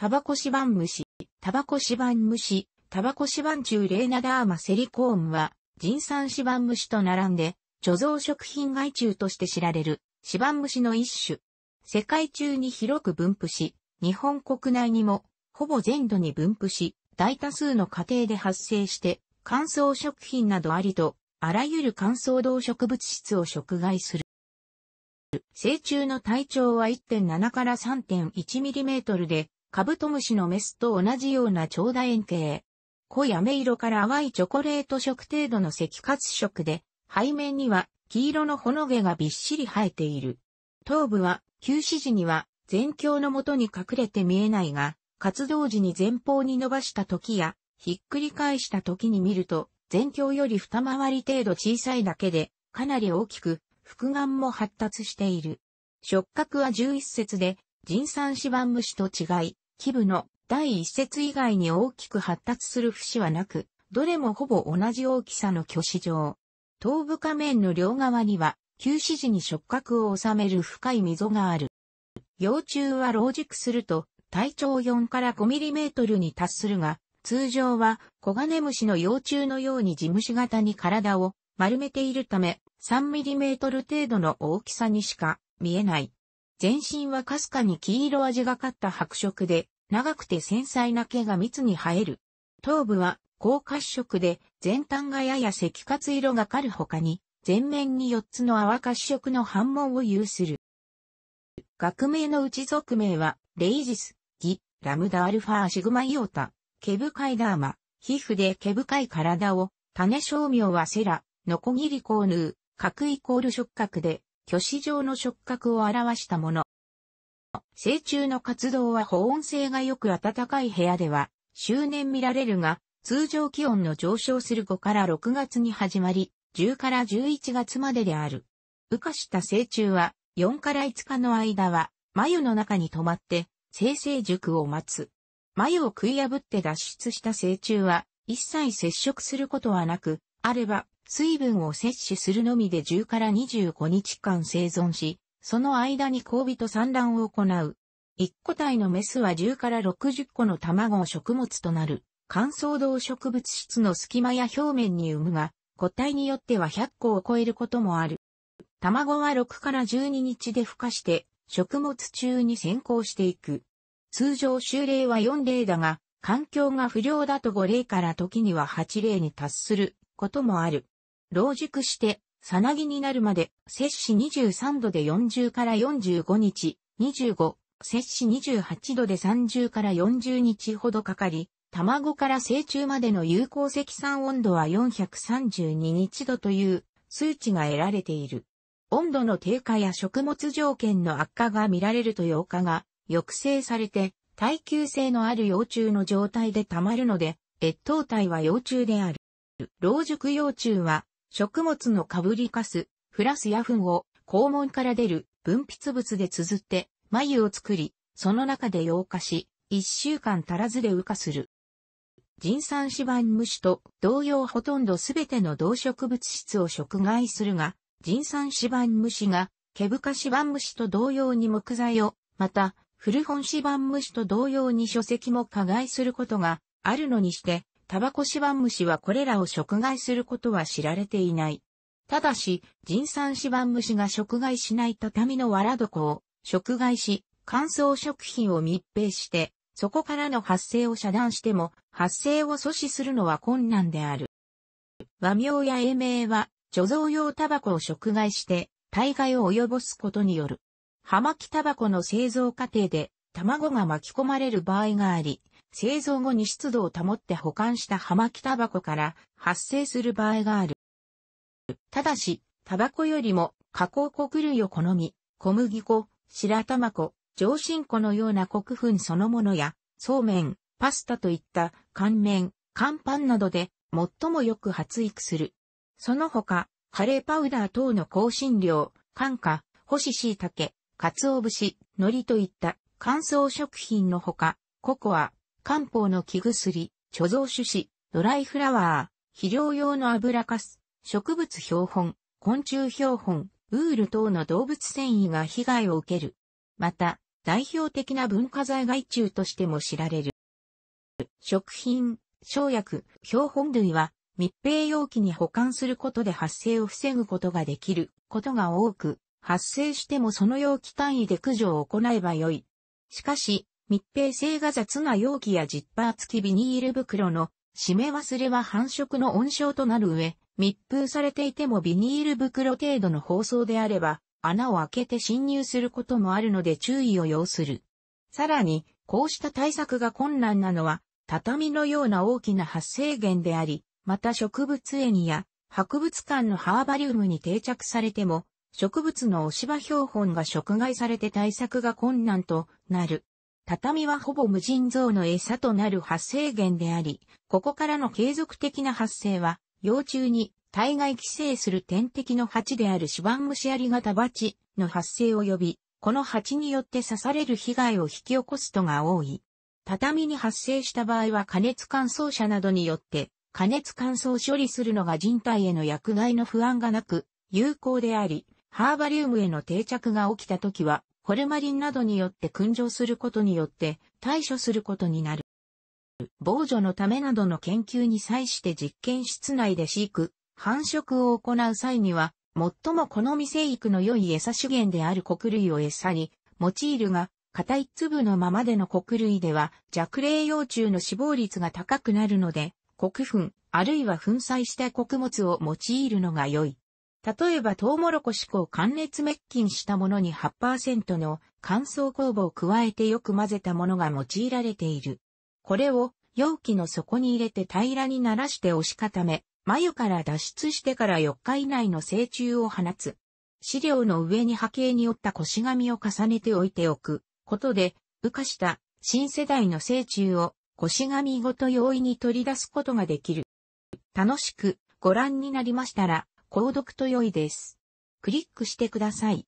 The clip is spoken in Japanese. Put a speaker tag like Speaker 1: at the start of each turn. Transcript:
Speaker 1: タバコシバンムシ、タバコシバンムシ、タバコシバン中レーナダーマセリコーンは、人産シバンムシと並んで、貯蔵食品害虫として知られる、シバンムシの一種。世界中に広く分布し、日本国内にも、ほぼ全土に分布し、大多数の家庭で発生して、乾燥食品などありと、あらゆる乾燥動植物質を食害する。成虫の体長は1.7から3 1トルで、カブトムシのメスと同じような長楕円形。濃い飴色から淡いチョコレート色程度の赤褐色で、背面には黄色のほの毛がびっしり生えている。頭部は、休止時には、全鏡のもとに隠れて見えないが、活動時に前方に伸ばした時や、ひっくり返した時に見ると、全鏡より二回り程度小さいだけで、かなり大きく、複眼も発達している。触覚は11節で、人産子番虫と違い、基部の第一節以外に大きく発達する節はなく、どれもほぼ同じ大きさの巨子状。頭部下面の両側には、旧子時に触覚を収める深い溝がある。幼虫は老熟すると、体長4から5ミリメートルに達するが、通常はコガネムシの幼虫のように地虫型に体を丸めているため、3ミリメートル程度の大きさにしか見えない。全身はかすかに黄色味がかった白色で、長くて繊細な毛が密に生える。頭部は高褐色で、前端がやや赤褐色がかる他に、全面に4つの泡褐色の反紋を有する。学名のうち属名は、レイジス、ギ、ラムダアルファーシグマイオタ、毛深いダーマ、皮膚で毛深い体を、種商名はセラ、ノコギリコーヌー、角イコール触覚で、虚子状の触覚を表したもの。成虫の活動は保温性がよく暖かい部屋では、周年見られるが、通常気温の上昇する5から6月に始まり、10から11月までである。羽化した成虫は、4から5日の間は、眉の中に止まって、生成熟を待つ。眉を食い破って脱出した成虫は、一切接触することはなく、あれば水分を摂取するのみで10から25日間生存し、その間に交尾と産卵を行う。1個体のメスは10から60個の卵を食物となる、乾燥動植物質の隙間や表面に産むが、個体によっては100個を超えることもある。卵は6から12日で孵化して、食物中に先行していく。通常週齢は4例だが、環境が不良だと5例から時には8例に達することもある。老熟して、さなぎになるまで、摂氏23度で40から45日、25、摂氏28度で30から40日ほどかかり、卵から成虫までの有効積算温度は432日度という数値が得られている。温度の低下や食物条件の悪化が見られると8日が抑制されて耐久性のある幼虫の状態で溜まるので、越冬体は幼虫である。老熟幼虫は食物のかぶりかす、フラスや糞を肛門から出る分泌物で綴って眉を作り、その中で溶化し、一週間足らずで羽化する。人産脂肪虫と同様ほとんどすべての動植物質を食害するが、人産脂肪虫が毛深脂肪虫と同様に木材を、また、古本脂肪虫と同様に書籍も加害することがあるのにして、タバコシバンムシはこれらを食害することは知られていない。ただし、人産シバンムシが食害しない畳の藁床を食害し、乾燥食品を密閉して、そこからの発生を遮断しても、発生を阻止するのは困難である。和名や英名は、貯蔵用タバコを食害して、大害を及ぼすことによる。葉巻タバコの製造過程で、卵が巻き込まれる場合があり、製造後に湿度を保って保管した葉巻タバコから発生する場合がある。ただし、タバコよりも加工穀類を好み、小麦粉、白玉粉、上新粉のような穀粉そのものや、そうめん、パスタといった乾麺、乾パンなどで最もよく発育する。その他、カレーパウダー等の香辛料、乾花、干し椎茸、鰹節、海苔といった乾燥食品のほか、ココア、漢方の木薬、貯蔵種子、ドライフラワー、肥料用の油かす、植物標本、昆虫標本、ウール等の動物繊維が被害を受ける。また、代表的な文化財害虫としても知られる。食品、生薬、標本類は密閉容器に保管することで発生を防ぐことができることが多く、発生してもその容器単位で駆除を行えばよい。しかし、密閉性が雑な容器やジッパー付きビニール袋の締め忘れは繁殖の温床となる上、密封されていてもビニール袋程度の包装であれば、穴を開けて侵入することもあるので注意を要する。さらに、こうした対策が困難なのは、畳のような大きな発生源であり、また植物園や博物館のハーバリウムに定着されても、植物の押し場標本が食害されて対策が困難となる。畳はほぼ無尽蔵の餌となる発生源であり、ここからの継続的な発生は、幼虫に体外寄生する天敵の蜂であるシバンムシアリ型鉢の発生を呼び、この蜂によって刺される被害を引き起こすとが多い。畳に発生した場合は加熱乾燥車などによって加熱乾燥処理するのが人体への薬害の不安がなく有効であり、ハーバリウムへの定着が起きた時はホルマリンなどによって燻蒸することによって対処することになる。防除のためなどの研究に際して実験室内で飼育、繁殖を行う際には、最も好み生育の良い餌資源である穀類を餌に用いるが、硬い粒のままでの穀類では弱冷幼虫の死亡率が高くなるので、穀粉、あるいは粉砕した穀物を用いるのが良い。例えばトウモロコシ粉を寒熱滅菌したものに8%の乾燥酵母を加えてよく混ぜたものが用いられている。これを容器の底に入れて平らにならして押し固め、眉から脱出してから4日以内の成虫を放つ。資料の上に波形に折った腰紙を重ねておいておくことで、浮かした新世代の成虫を腰紙ごと容易に取り出すことができる。楽しくご覧になりましたら、購読と良いです。クリックしてください。